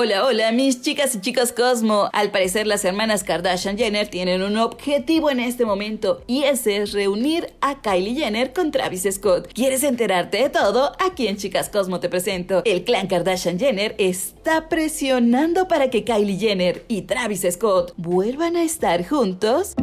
Hola, hola, mis chicas y chicos Cosmo. Al parecer las hermanas Kardashian Jenner tienen un objetivo en este momento y ese es reunir a Kylie Jenner con Travis Scott. ¿Quieres enterarte de todo? Aquí en Chicas Cosmo te presento. El clan Kardashian Jenner está presionando para que Kylie Jenner y Travis Scott vuelvan a estar juntos.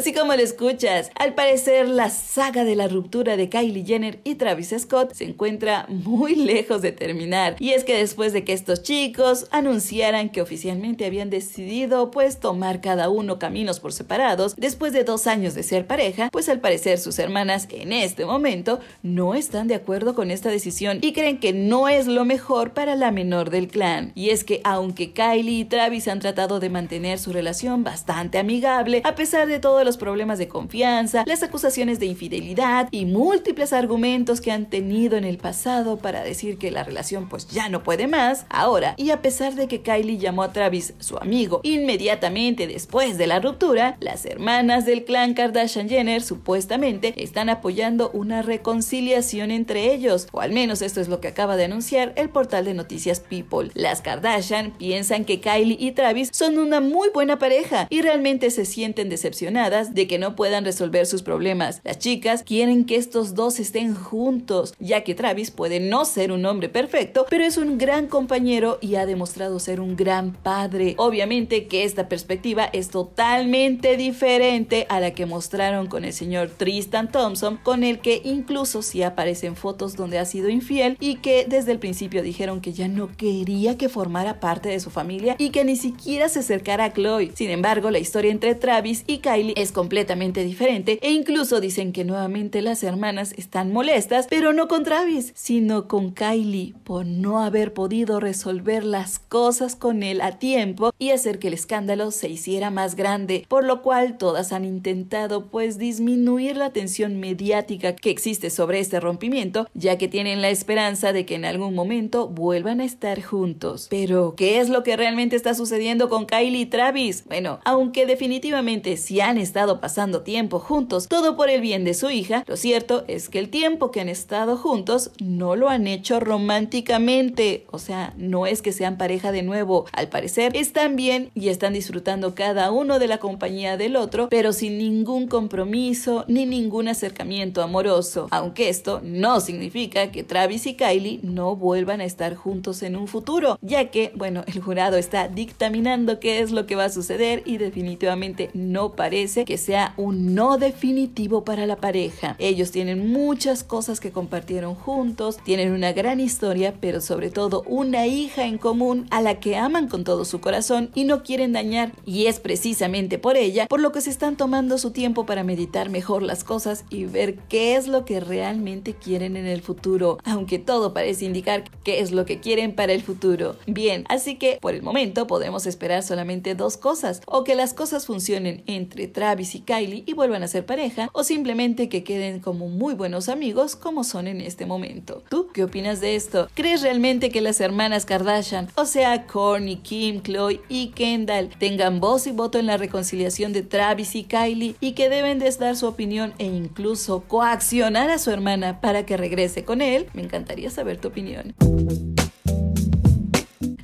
Así como lo escuchas, al parecer la saga de la ruptura de Kylie Jenner y Travis Scott se encuentra muy lejos de terminar. Y es que después de que estos chicos anunciaran que oficialmente habían decidido pues tomar cada uno caminos por separados, después de dos años de ser pareja, pues al parecer sus hermanas en este momento no están de acuerdo con esta decisión y creen que no es lo mejor para la menor del clan. Y es que aunque Kylie y Travis han tratado de mantener su relación bastante amigable, a pesar de todo los problemas de confianza, las acusaciones de infidelidad y múltiples argumentos que han tenido en el pasado para decir que la relación pues ya no puede más ahora. Y a pesar de que Kylie llamó a Travis su amigo inmediatamente después de la ruptura, las hermanas del clan Kardashian Jenner supuestamente están apoyando una reconciliación entre ellos, o al menos esto es lo que acaba de anunciar el portal de noticias People. Las Kardashian piensan que Kylie y Travis son una muy buena pareja y realmente se sienten decepcionadas de que no puedan resolver sus problemas. Las chicas quieren que estos dos estén juntos, ya que Travis puede no ser un hombre perfecto, pero es un gran compañero y ha demostrado ser un gran padre. Obviamente que esta perspectiva es totalmente diferente a la que mostraron con el señor Tristan Thompson, con el que incluso si aparecen fotos donde ha sido infiel y que desde el principio dijeron que ya no quería que formara parte de su familia y que ni siquiera se acercara a Chloe. Sin embargo, la historia entre Travis y Kylie es completamente diferente e incluso dicen que nuevamente las hermanas están molestas, pero no con Travis, sino con Kylie por no haber podido resolver las cosas con él a tiempo y hacer que el escándalo se hiciera más grande, por lo cual todas han intentado pues disminuir la tensión mediática que existe sobre este rompimiento, ya que tienen la esperanza de que en algún momento vuelvan a estar juntos. Pero, ¿qué es lo que realmente está sucediendo con Kylie y Travis? Bueno, aunque definitivamente si han estado estado pasando tiempo juntos, todo por el bien de su hija, lo cierto es que el tiempo que han estado juntos no lo han hecho románticamente. O sea, no es que sean pareja de nuevo. Al parecer, están bien y están disfrutando cada uno de la compañía del otro, pero sin ningún compromiso ni ningún acercamiento amoroso. Aunque esto no significa que Travis y Kylie no vuelvan a estar juntos en un futuro, ya que, bueno, el jurado está dictaminando qué es lo que va a suceder y definitivamente no parece que sea un no definitivo para la pareja. Ellos tienen muchas cosas que compartieron juntos, tienen una gran historia, pero sobre todo una hija en común a la que aman con todo su corazón y no quieren dañar. Y es precisamente por ella por lo que se están tomando su tiempo para meditar mejor las cosas y ver qué es lo que realmente quieren en el futuro, aunque todo parece indicar qué es lo que quieren para el futuro. Bien, así que por el momento podemos esperar solamente dos cosas, o que las cosas funcionen entre Travis y Kylie y vuelvan a ser pareja o simplemente que queden como muy buenos amigos como son en este momento. ¿Tú qué opinas de esto? ¿Crees realmente que las hermanas Kardashian, o sea, Kourtney, Kim, Chloe y Kendall, tengan voz y voto en la reconciliación de Travis y Kylie y que deben de dar su opinión e incluso coaccionar a su hermana para que regrese con él? Me encantaría saber tu opinión.